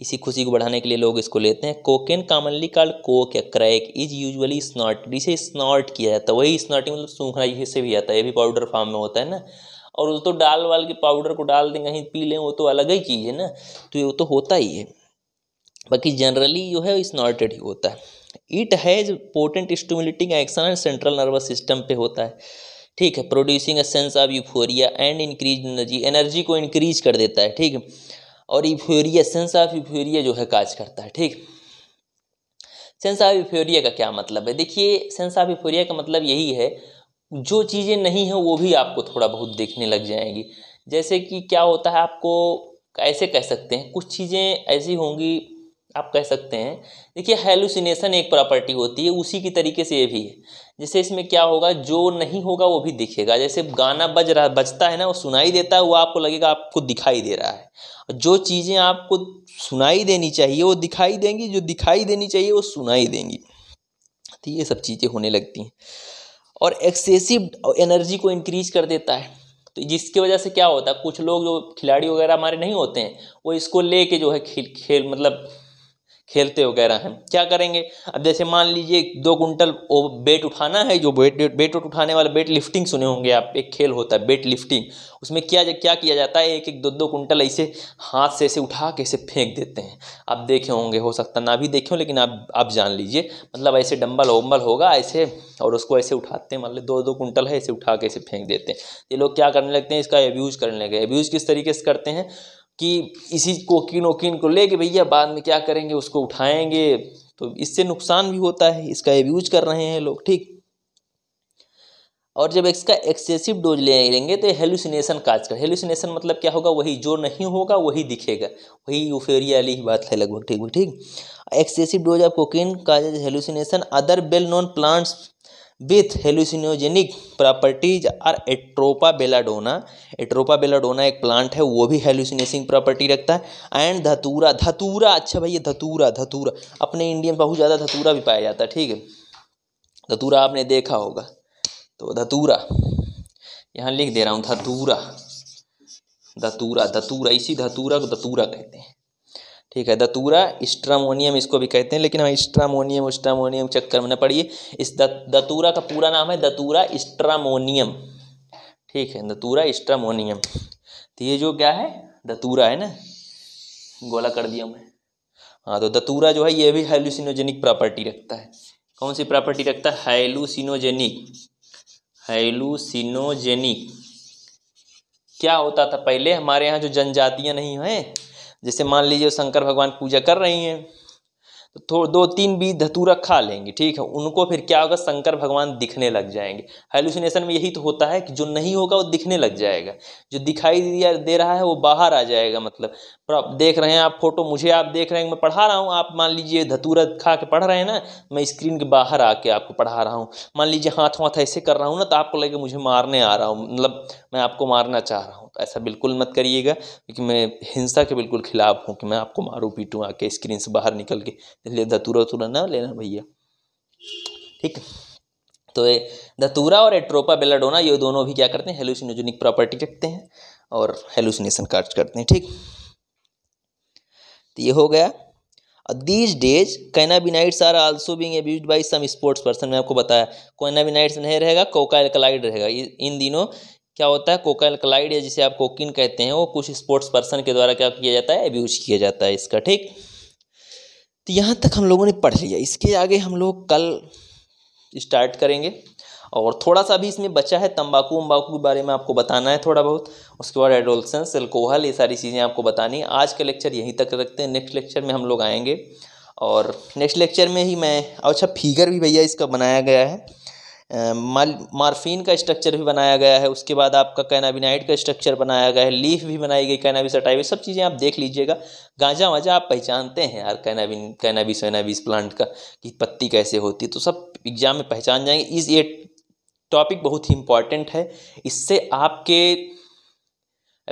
इसी खुशी को बढ़ाने के लिए लोग इसको लेते हैं कोकेन कॉमनली कॉल्ड कोक या क्रैक इज यूजुअली स्नॉट इसे स्नॉट किया जाता है वही स्नॉटिंग मतलब सूखना इससे भी आता है ये भी पाउडर फॉर्म में होता है ना और वो तो डाल वाल के पाउडर को डाल दें कहीं पी लें वो तो अलग ही चीज़ है ना तो ये तो होता ही है बाकी जनरली जो है इस नॉटेड ही होता है it has potent stimulating action central nervous system पे होता है ठीक है producing a sense of euphoria and increase energy energy को इंक्रीज कर देता है ठीक और यूफोरिया सेंस ऑफ यूफोरिया जो है काज करता है ठीक सेंस ऑफ यूफोरिया का क्या मतलब है देखिए सेंस ऑफ यूफोरिया का मतलब यही है जो चीज़ें नहीं हैं वो भी आपको थोड़ा बहुत देखने लग जाएंगी जैसे कि क्या होता है आपको ऐसे कह सकते हैं कुछ चीज़ें ऐसी होंगी आप कह सकते हैं देखिए हेलुसिनेशन एक प्रॉपर्टी होती है उसी की तरीके से ये भी है जैसे इसमें क्या होगा जो नहीं होगा वो भी दिखेगा जैसे गाना बज रहा बजता है ना वो सुनाई देता है वो आपको लगेगा आपको दिखाई दे रहा है जो चीज़ें आपको सुनाई देनी चाहिए वो दिखाई देंगी जो दिखाई देनी चाहिए वो सुनाई देंगी तो ये सब चीज़ें होने लगती हैं और एक्सेसिव एनर्जी को इंक्रीज कर देता है तो जिसकी वजह से क्या होता है कुछ लोग जो खिलाड़ी वगैरह हमारे नहीं होते हैं वो इसको के जो है खेल मतलब खेलते वगैरह हैं क्या करेंगे अब जैसे मान लीजिए दो कुंटल वेट उठाना है जो वेट वेट उठाने वाला वेट लिफ्टिंग सुने होंगे आप एक खेल होता है वेट लिफ्टिंग उसमें क्या क्या किया जाता है एक एक दो दो कुंटल ऐसे हाथ से ऐसे उठा के ऐसे फेंक देते हैं आप देखे होंगे हो सकता ना भी देखे हो लेकिन आप आप जान लीजिए मतलब ऐसे डम्बल वम्बल होगा ऐसे और उसको ऐसे उठाते हैं मतलब दो दो कुंटल है ऐसे उठा के ऐसे फेंक देते हैं ये लोग क्या करने लगते हैं इसका एब्यूज़ करने लगे एब्यूज़ किस तरीके से करते हैं कि इसी कोकीन वोकीन को लेके भैया बाद में क्या करेंगे उसको उठाएंगे तो इससे नुकसान भी होता है इसका यूज कर रहे हैं लोग ठीक और जब इसका एक्सेसिव डोज ले लेंगे तो हेलुसिनेशन काज कर हेलुसिनेशन मतलब क्या होगा वही जो नहीं होगा वही दिखेगा वही यूफेरिया वाली ही बात है लगभग ठीक ठीक excessive dose of cocaine cause hallucination other well known plants with hallucinogenic properties are Atropa belladonna Atropa belladonna एक प्लांट है वो भी हेलुसिनेसिंग प्रॉपर्टी रखता है एंड धतूरा धतूरा अच्छा भाई ये धतूरा धतूरा अपने इंडिया में बहुत ज़्यादा धतूरा भी पाया जाता है ठीक है धतूरा आपने देखा होगा तो धतूरा यहाँ लिख दे रहा हूँ धतूरा धतूरा धतूरा इसी धतूरा को धतूरा कहते हैं ठीक है दतूरा स्ट्रामोनियम इसको भी कहते हैं लेकिन हमें स्ट्रामोनियम स्ट्रामोनियम चेक करना पड़िए इस दतूरा का पूरा नाम है दतूरा स्ट्रामोनियम ठीक है दतूरा स्ट्रामोनियम तो ये जो क्या है दतूरा है ना गोला कर दिया मैं हाँ तो दतूरा जो है ये भी हेलुसिनोजेनिक प्रॉपर्टी रखता है कौन सी प्रॉपर्टी रखता है हेलुसिनोजेनिक हेलुसिनोजेनिक क्या होता था पहले हमारे यहाँ जो जनजातियाँ नहीं हैं जैसे मान लीजिए शंकर भगवान पूजा कर रही हैं तो थो दो तीन बीज धतूरा खा लेंगे ठीक है उनको फिर क्या होगा शंकर भगवान दिखने लग जाएंगे हेलुसिनेशन में यही तो होता है कि जो नहीं होगा वो दिखने लग जाएगा जो दिखाई दिया दे रहा है वो बाहर आ जाएगा मतलब पर आप देख रहे हैं आप फोटो मुझे आप देख रहे हैं मैं पढ़ा रहा हूँ आप मान लीजिए धतूरा खा के पढ़ रहे हैं ना मैं स्क्रीन के बाहर आके आपको पढ़ा रहा हूँ मान लीजिए हाथ वाथ ऐसे कर रहा हूँ ना तो आपको लगे मुझे मारने आ रहा हूँ मतलब मैं आपको मारना चाह रहा हूँ तो ऐसा बिल्कुल मत करिएगा क्योंकि मैं हिंसा के बिल्कुल खिलाफ हूँ कि मैं आपको मारूँ पीटूँ आके स्क्रीन से बाहर निकल के इसलिए धतूरा उतूरा ना लेना भैया ठीक तो ये धतूरा और एट्रोपा बेलाडोना ये दोनों भी क्या करते हैं हेलुसिनोजेनिक प्रॉपर्टी रखते हैं और हेलुसिनेशन कार्य करते हैं ठीक तो ये हो गया these days cannabinoids are also being abuse by some sports person मैं आपको बताया कोनाबिनाइट्स नहीं रहेगा कोका एल्कलाइड रहेगा इन दिनों क्या होता है कोका एल्कलाइड या जिसे आप कोकिन कहते हैं वो कुछ स्पोर्ट्स पर्सन के द्वारा क्या किया जाता है एब्यूज किया जाता है इसका ठीक तो यहाँ तक हम लोगों ने पढ़ लिया इसके आगे हम लोग कल स्टार्ट करेंगे और थोड़ा सा भी इसमें बचा है तंबाकू वम्बाकू के बारे में आपको बताना है थोड़ा बहुत उसके बाद एडोलसेंस एल्कोहल ये सारी चीज़ें आपको बतानी आज का लेक्चर यहीं तक रखते हैं नेक्स्ट लेक्चर में हम लोग आएंगे और नेक्स्ट लेक्चर में ही मैं अच्छा फिगर भी भैया इसका बनाया गया है माल मार्फिन का स्ट्रक्चर भी बनाया गया है उसके बाद आपका कैनाबिनाइट का स्ट्रक्चर बनाया गया है लीफ भी बनाई गई कैनाबिस अटाइबिस सब चीज़ें आप देख लीजिएगा गांजा वाजा आप पहचानते हैं यार कैनाबिन कैनाबिस वैनाबिस प्लांट का कि पत्ती कैसे होती है तो सब एग्जाम में पहचान जाएंगे इस ये टॉपिक बहुत ही इम्पॉर्टेंट है इससे आपके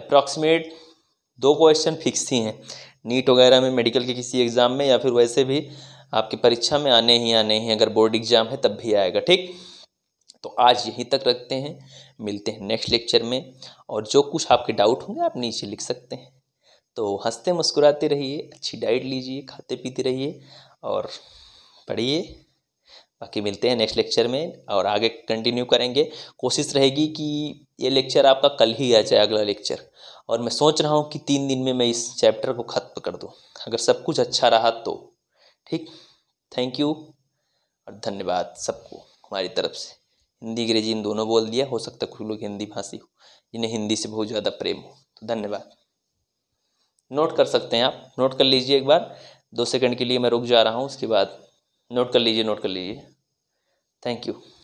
अप्रॉक्सीमेट दो क्वेश्चन फिक्स ही हैं नीट वगैरह में मेडिकल के किसी एग्ज़ाम में या फिर वैसे भी आपकी परीक्षा में आने ही आने ही अगर बोर्ड एग्ज़ाम है तब भी आएगा ठीक तो आज यहीं तक रखते हैं मिलते हैं नेक्स्ट लेक्चर में और जो कुछ आपके डाउट होंगे आप नीचे लिख सकते हैं तो हंसते मुस्कुराते रहिए अच्छी डाइट लीजिए खाते पीते रहिए और पढ़िए बाकी मिलते हैं नेक्स्ट लेक्चर में और आगे कंटिन्यू करेंगे कोशिश रहेगी कि ये लेक्चर आपका कल ही आ जाए अगला लेक्चर और मैं सोच रहा हूँ कि तीन दिन में मैं इस चैप्टर को ख़त्म कर दूँ अगर सब कुछ अच्छा रहा तो ठीक थैंक यू और धन्यवाद सबको हमारी तरफ से हिंदी अंग्रेजी इन दोनों बोल दिया हो सकता है कुछ लोग हिंदी भाषी हो जिन्हें हिंदी से बहुत ज़्यादा प्रेम हो तो धन्यवाद नोट कर सकते हैं आप नोट कर लीजिए एक बार दो सेकंड के लिए मैं रुक जा रहा हूँ उसके बाद नोट कर लीजिए नोट कर लीजिए थैंक यू